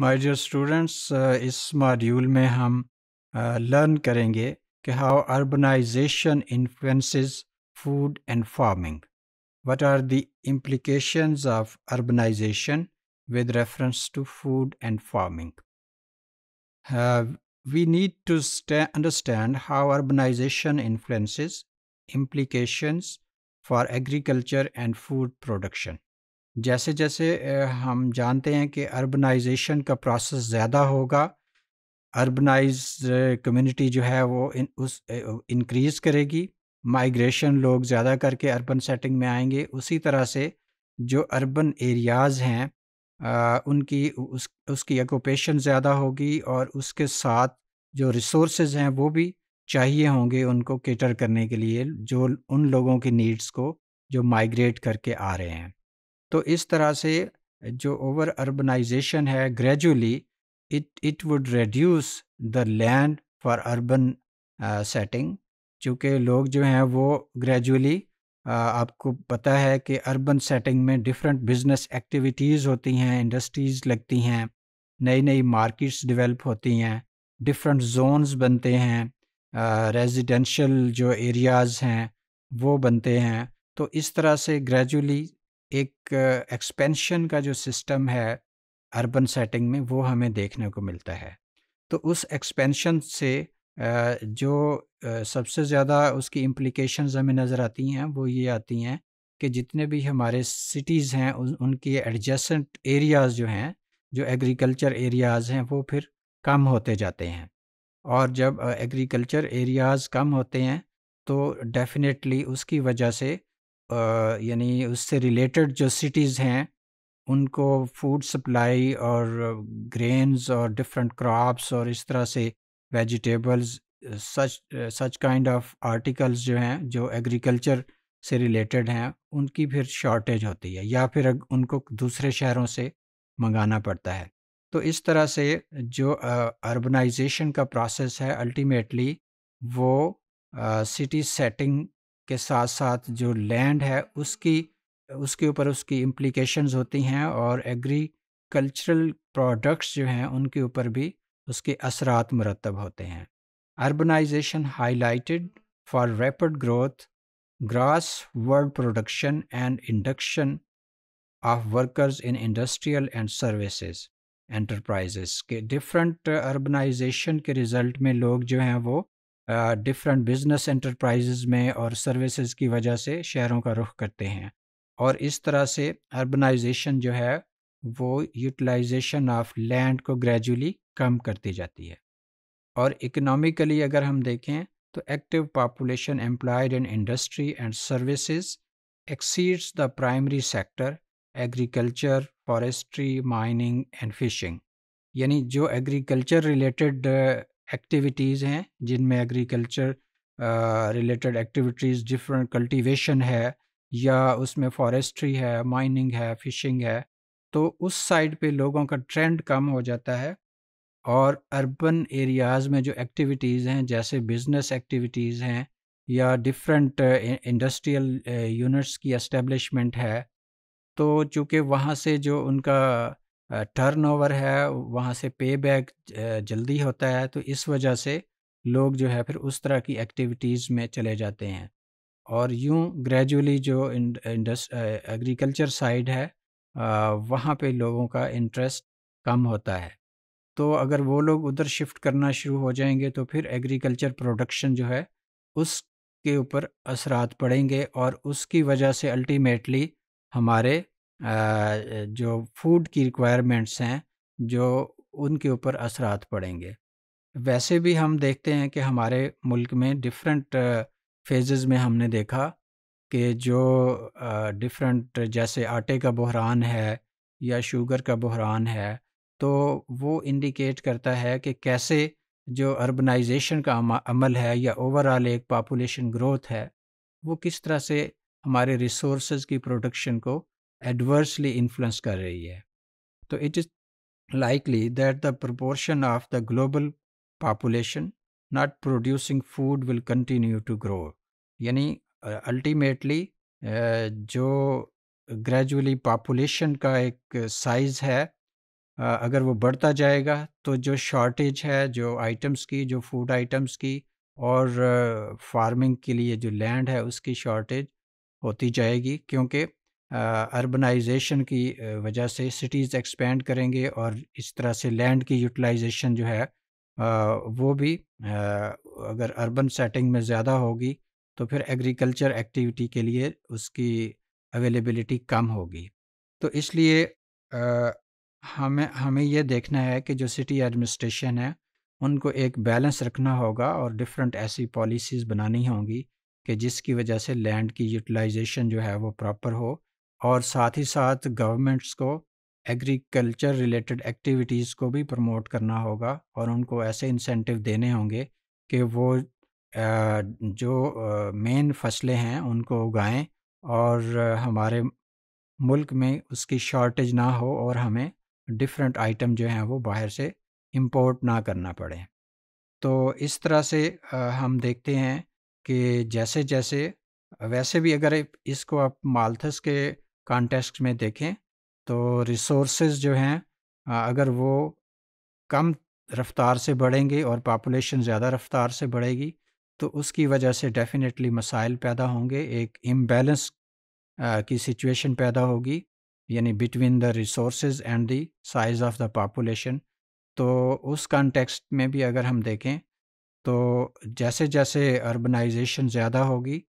My dear students इस module में हम लर्न uh, करेंगे कि how urbanization influences food and farming what are the implications of urbanization with reference to food and farming we need to understand how urbanization influences implications for agriculture and food production. जैसे जैसे हम जानते हैं कि urbanisation का process ज़्यादा होगा urbanise community जो है वो इन उस इंक्रीज़ करेगी माइग्रेशन लोग ज़्यादा करके अर्बन सेटिंग में आएंगे उसी तरह से जो अर्बन एरियाज़ हैं उनकी उस उसकी एकोपेशन ज़्यादा होगी और उसके साथ जो रिसोर्स हैं वो भी चाहिए होंगे उनको केटर करने के लिए जो उन लोगों की नीड्स को जो माइग्रेट करके आ रहे हैं तो इस तरह से जो ओवर अर्बनाइजेशन है gradually it it would reduce the land for urban setting चूँकि लोग जो हैं वो ग्रेजुअली uh, आपको पता है कि अर्बन सेटिंग में डिफरेंट बिजनेस एक्टिविटीज़ होती हैं इंडस्ट्रीज़ लगती हैं नई नई मार्केट्स डेवलप होती हैं डिफरेंट जोन्स बनते हैं रेजिडेंशल uh, जो एरियाज़ हैं वो बनते हैं तो इस तरह से ग्रेजुअली एक एक्सपेंशन का जो सिस्टम है अर्बन सेटिंग में वो हमें देखने को मिलता है तो उस एक्सपेंशन से जो सबसे ज़्यादा उसकी इम्प्लिकेशन हमें नज़र आती हैं वो ये आती हैं कि जितने भी हमारे सिटीज़ हैं उन, उनके एडजेसेंट एरियाज़ जो हैं जो एग्रीकल्चर एरियाज़ हैं वो फिर कम होते जाते हैं और जब एग्रीकल्चर एरियाज़ कम होते हैं तो डेफिनेटली उसकी वजह से यानी उससे रिलेटेड जो सिटीज़ हैं उनको फूड सप्लाई और ग्रेन्स और डिफरेंट क्रॉप्स और इस तरह से vegetables such such kind of articles जो हैं जो एग्रीकल्चर से रिलेटेड हैं उनकी फिर शॉर्टेज होती है या फिर उनको दूसरे शहरों से मंगाना पड़ता है तो इस तरह से जो अर्बनाइजेशन का प्रोसेस है अल्टीमेटली वो सिटी सेटिंग के साथ साथ जो लैंड है उसकी उसके ऊपर उसकी इम्प्लीकेशन होती हैं और एग्रीकल्चरल प्रोडक्ट्स जो हैं उनके ऊपर भी उसके असरात मरतब होते हैं urbanization highlight for rapid growth gross world production and induction of workers in industrial and services enterprises के डिफरेंट अर्बनाइजेशन के रिज़ल्ट में लोग जो हैं वो डिफरेंट बिजनेस एंटरप्राइजेज में और सर्विसेज की वजह से शहरों का रुख करते हैं और इस तरह से अर्बनाइजेशन जो है वो यूटिलाइजेशन ऑफ लैंड को ग्रेजुअली कम करती जाती है और इकोनॉमिकली अगर हम देखें तो active population employed in industry and services exceeds the primary sector agriculture forestry mining and fishing यानी जो एग्रीकल्चर रिलेटेड एक्टिविटीज़ हैं जिनमें agriculture related activities different cultivation है या उसमें फॉरेस्ट्री है माइनिंग है फिशिंग है तो उस साइड पे लोगों का ट्रेंड कम हो जाता है और अर्बन एरियाज़ में जो एक्टिविटीज़ हैं जैसे बिजनेस एक्टिविटीज़ हैं या डिफरेंट इंडस्ट्रियल यूनिट्स की एस्टेब्लिशमेंट है तो चूँकि वहाँ से जो उनका टर्न टर्नओवर है वहाँ से पे बैक जल्दी होता है तो इस वजह से लोग जो है फिर उस तरह की एक्टिविटीज़ में चले जाते हैं। और यूँ ग्रेजुअली जो इंडस्ट इंडस एग्रीकल्चर साइड है वहाँ पे लोगों का इंटरेस्ट कम होता है। तो अगर वो लोग उधर शिफ्ट करना शुरू हो जाएंगे तो फिर एग्रीकल्चर प्रोडक्शन जो है उसके ऊपर असरात पड़ेंगे और उसकी वजह से अल्टीमेटली हमारे जो फूड की रिक्वायरमेंट्स हैं, जो उनके ऊपर असरात पड़ेंगे। वैसे भी हम देखते हैं कि हमारे मुल्क में डिफरेंट फेजेस में हमने देखा कि जो डिफरेंट जैसे आटे का बहरान है या शुगर का बहरान है, तो वो इंडिकेट करता है कि कैसे जो अर्बनाइज़ेशन का अमल है या ओवरऑल एक पापोलेशन ग्रोथ है, वो किस तरह से हमारे रिसोर्स की प्रोडक्शन को एडवर्सली इन्फ्लुएंस कर रही है तो it is likely that the proportion of the global population not producing food will continue to grow यानी अल्टीमेटली जो ग्रेजुअली पॉपुलेशन का एक साइज़ है अगर वो बढ़ता जाएगा तो जो शॉर्टेज है जो आइटम्स की जो फूड आइटम्स की और फार्मिंग के लिए जो लैंड है उसकी शॉर्टेज होती जाएगी क्योंकि अर्बनाइजेशन की वजह से सिटीज़ एक्सपेंड करेंगे और इस तरह से लैंड की यूटिलाइजेशन जो है वो भी अगर अर्बन सेटिंग में ज़्यादा होगी तो फिर एग्रीकल्चर एक्टिविटी के लिए उसकी अवेलेबिलिटी कम होगी तो इसलिए हमें हमें यह देखना है कि जो सिटी एडमिनिस्ट्रेशन है उनको एक बैलेंस रखना होगा और डिफरेंट ऐसी पॉलिसीज़ बनानी होंगी कि जिसकी वजह से लैंड की यूटिलाइजेशन जो है वो प्रॉपर हो और साथ ही साथ गवर्नमेंट्स को एग्रीकल्चर रिलेटेड एक्टिविटीज़ को भी प्रमोट करना होगा और उनको ऐसे इंसेंटिव देने होंगे कि वो जो मेन फसलें हैं उनको उगाएं और हमारे मुल्क में उसकी शॉर्टेज ना हो और हमें डिफरेंट आइटम जो हैं वो बाहर से इंपोर्ट ना करना पड़े तो इस तरह से हम देखते हैं कि जैसे जैसे वैसे भी अगर इसको आप मालथस के कॉन्टेक्स्ट में देखें तो रिसोर्सेज जो हैं अगर वो कम रफ्तार से बढ़ेंगे और पापोलेशन ज़्यादा रफ्तार से बढ़ेगी तो उसकी वजह से डेफिनेटली मसाइल पैदा होंगे एक इम्बेलेंस की सिचुएशन पैदा होगी यानी between the resource and the size of the population तो उस कॉन्टेक्स्ट में भी अगर हम देखें तो जैसे जैसे अर्बनाइजेशन ज़्यादा होगी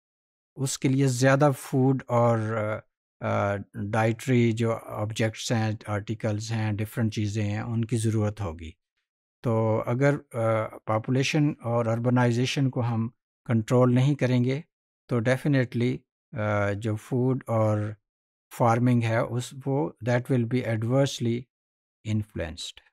उसके लिए ज़्यादा फूड और डाइट्री जो ऑब्जेक्ट्स हैं आर्टिकल्स हैं डिफरेंट चीज़ें हैं उनकी ज़रूरत होगी तो अगर पापुलेशन और अर्बनाइजेशन को हम कंट्रोल नहीं करेंगे तो डेफिनेटली जो फूड और फार्मिंग है उस वो that will be adversely influenced